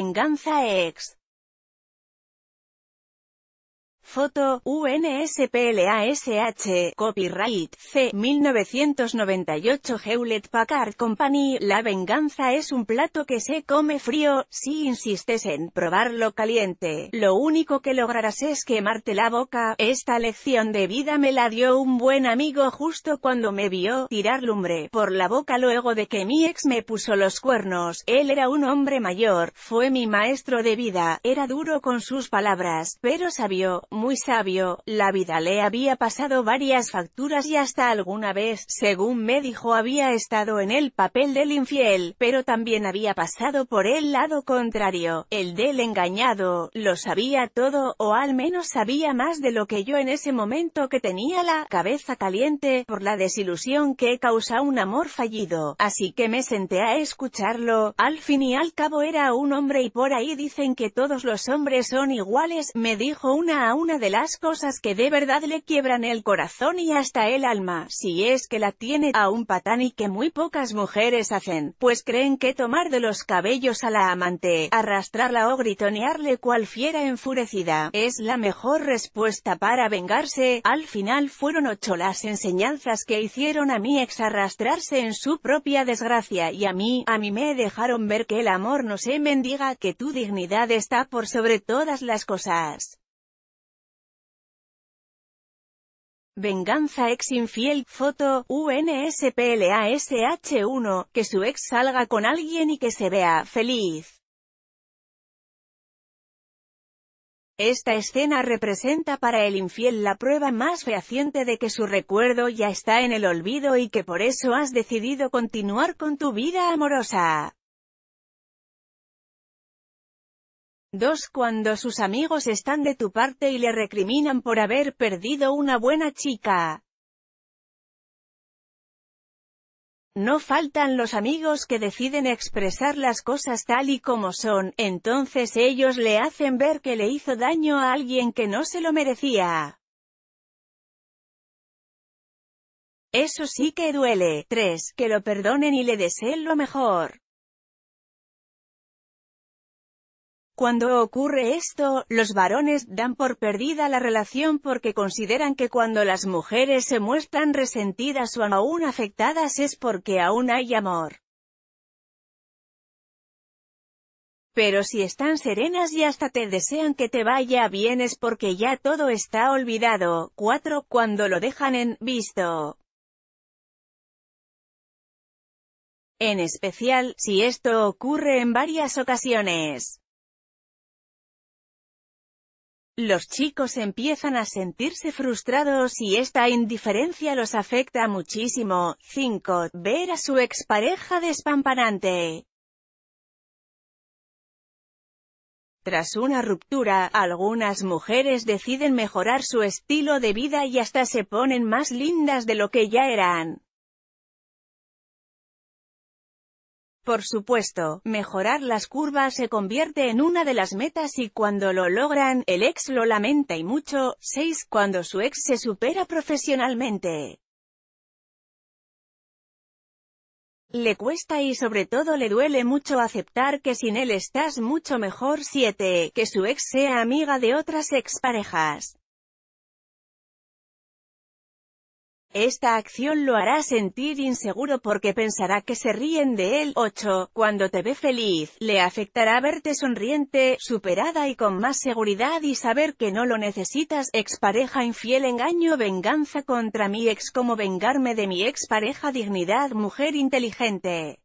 Venganza e Ex. Foto, UNSPLASH, Copyright, C. 1998 Hewlett Packard Company, La venganza es un plato que se come frío, si insistes en probarlo caliente, lo único que lograrás es quemarte la boca, esta lección de vida me la dio un buen amigo justo cuando me vio tirar lumbre por la boca luego de que mi ex me puso los cuernos, él era un hombre mayor, fue mi maestro de vida, era duro con sus palabras, pero sabio, muy sabio, la vida le había pasado varias facturas y hasta alguna vez, según me dijo, había estado en el papel del infiel, pero también había pasado por el lado contrario, el del engañado, lo sabía todo, o al menos sabía más de lo que yo en ese momento que tenía la cabeza caliente, por la desilusión que causa un amor fallido, así que me senté a escucharlo, al fin y al cabo era un hombre y por ahí dicen que todos los hombres son iguales, me dijo una a una una de las cosas que de verdad le quiebran el corazón y hasta el alma, si es que la tiene, a un patán y que muy pocas mujeres hacen, pues creen que tomar de los cabellos a la amante, arrastrarla o gritonearle cual fiera enfurecida, es la mejor respuesta para vengarse, al final fueron ocho las enseñanzas que hicieron a mi ex arrastrarse en su propia desgracia y a mí, a mí me dejaron ver que el amor no se mendiga, que tu dignidad está por sobre todas las cosas. Venganza ex infiel, foto, UNSPLASH1, que su ex salga con alguien y que se vea feliz. Esta escena representa para el infiel la prueba más fehaciente de que su recuerdo ya está en el olvido y que por eso has decidido continuar con tu vida amorosa. 2. Cuando sus amigos están de tu parte y le recriminan por haber perdido una buena chica. No faltan los amigos que deciden expresar las cosas tal y como son, entonces ellos le hacen ver que le hizo daño a alguien que no se lo merecía. Eso sí que duele. 3. Que lo perdonen y le deseen lo mejor. Cuando ocurre esto, los varones dan por perdida la relación porque consideran que cuando las mujeres se muestran resentidas o aún afectadas es porque aún hay amor. Pero si están serenas y hasta te desean que te vaya bien es porque ya todo está olvidado. 4. Cuando lo dejan en visto. En especial, si esto ocurre en varias ocasiones. Los chicos empiezan a sentirse frustrados y esta indiferencia los afecta muchísimo. 5. Ver a su expareja despampanante. Tras una ruptura, algunas mujeres deciden mejorar su estilo de vida y hasta se ponen más lindas de lo que ya eran. Por supuesto, mejorar las curvas se convierte en una de las metas y cuando lo logran, el ex lo lamenta y mucho. 6. Cuando su ex se supera profesionalmente. Le cuesta y sobre todo le duele mucho aceptar que sin él estás mucho mejor 7. Que su ex sea amiga de otras exparejas. Esta acción lo hará sentir inseguro porque pensará que se ríen de él. 8. Cuando te ve feliz, le afectará verte sonriente, superada y con más seguridad y saber que no lo necesitas. Expareja infiel engaño venganza contra mi ex como vengarme de mi expareja dignidad mujer inteligente.